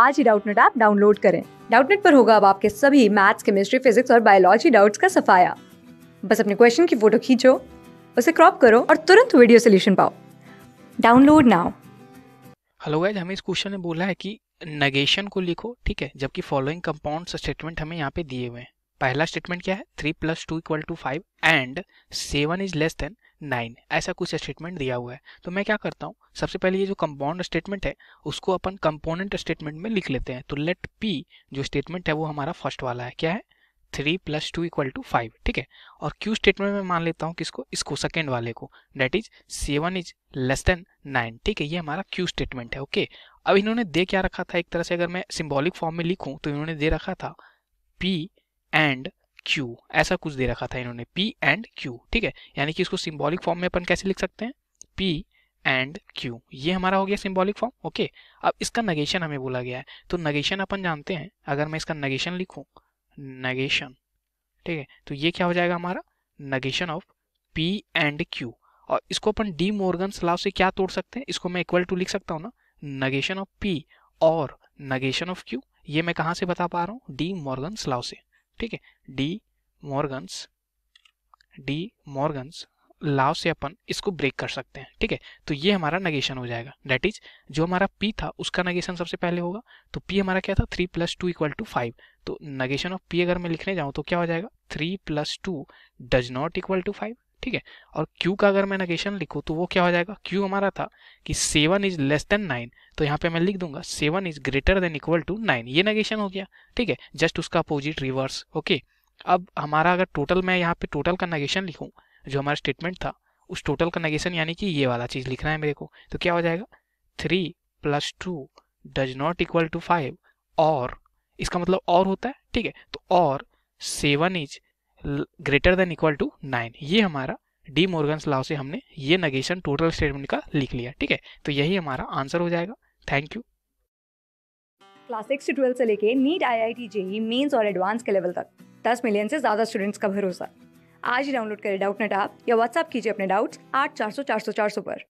आज ही Doubtnut app download करें डाउटनेट पर होगा अब आपके सभी मैथ्स केमिस्ट्री फिजिक्स और बायोलॉजी डाउट्स का सफाया बस अपने क्वेश्चन की फोटो खींचो उसे क्रॉप करो और तुरंत वीडियो सोल्यूशन पाओ डाउनलोड नाउ हेलो गाइज हमें इस क्वेश्चन में बोला है कि नगेशन को लिखो ठीक है जबकि फॉलोइंग कंपाउंड स्टेटमेंट हमें यहाँ पे दिए हुए हैं पहला स्टेटमेंट क्या है three plus two equal to five and seven is less than nine ऐसा कुछ स्टेटमेंट दिया हुआ है तो मैं क्या करता हूँ सबसे पहले ये जो कंपाउंड स्टेटमेंट है उसको अपन कंपोनेंट स्टेटमेंट में लिख लेते हैं तो लेट पी जो स्टेटमेंट है वो हमारा फर्स्ट वाला है क्या है three plus two equal to five ठीक है और क्यू स्टेटमेंट में मान लेता हूँ किसको इसको सेकेंड वाले को that is seven is less than nine ठीक है ये हमारा क्यू स्टेटमेंट है ओके अब इन्होंने दे क्या रखा था एक तरह से अगर मैं सिम्बॉलिक फॉर्म में लिखूँ तो इन्होंने दे रखा था पी एंड क्यू ऐसा कुछ दे रखा था इन्होंने पी एंड क्यू ठीक है यानी कि इसको सिंबॉलिक फॉर्म में अपन कैसे लिख सकते हैं पी एंड क्यू ये हमारा हो गया सिम्बॉलिक फॉर्म ओके अब इसका नगेशन हमें बोला गया है तो नगेशन अपन जानते हैं अगर मैं इसका नगेशन लिखूं नगेशन ठीक है तो ये क्या हो जाएगा हमारा negation of P and Q और इसको अपन डी मोर्गन सलाव से क्या तोड़ सकते हैं इसको मैं इक्वल टू लिख सकता हूँ ना नगेशन ऑफ पी और नगेशन ऑफ क्यू ये मैं कहाँ से बता पा रहा हूँ डी मोर्गन स्लाव से ठीक है डी मॉर्गन्स डी मॉर्गन्स लाव से अपन इसको ब्रेक कर सकते हैं ठीक है तो ये हमारा नगेशन हो जाएगा डेट इज जो हमारा पी था उसका नगेशन सबसे पहले होगा तो पी हमारा क्या था three plus two equal to five तो नगेशन ऑफ पी अगर मैं लिखने जाऊँ तो क्या हो जाएगा three plus two does not equal to five ठीक है और Q का अगर मैं नगेशन लिखूँ तो वो क्या हो जाएगा Q हमारा था कि seven is less than nine तो यहाँ पे मैं लिख दूंगा seven is greater than equal to nine ये नगेशन हो गया ठीक है जस्ट उसका अपोजिट रिवर्स ओके अब हमारा अगर टोटल मैं यहाँ पे टोटल का नगेशन लिखूँ जो हमारा स्टेटमेंट था उस टोटल का नगेशन यानी कि ये वाला चीज़ लिखना है मेरे को तो क्या हो जाएगा three plus two does not equal to five और इसका मतलब और होता है ठीक है तो और seven is greater than equal to nine ये हमारा डी मोर्गन लाव से हमने ये नगेशन टोटल स्टेटमेंट का लिख लिया ठीक है तो यही हमारा आंसर हो जाएगा थैंक यू क्लास सिक्स से ट्वेल्थ से लेके NEET I I T JEE mains और एडवांस के लेवल तक दस मिलियन से ज़्यादा स्टूडेंट्स का भरोसा आज ही डाउनलोड करें डाउट नेट आप या व्हाट्सअप कीजिए अपने डाउट्स आठ चार सौ चार सौ चार सौ पर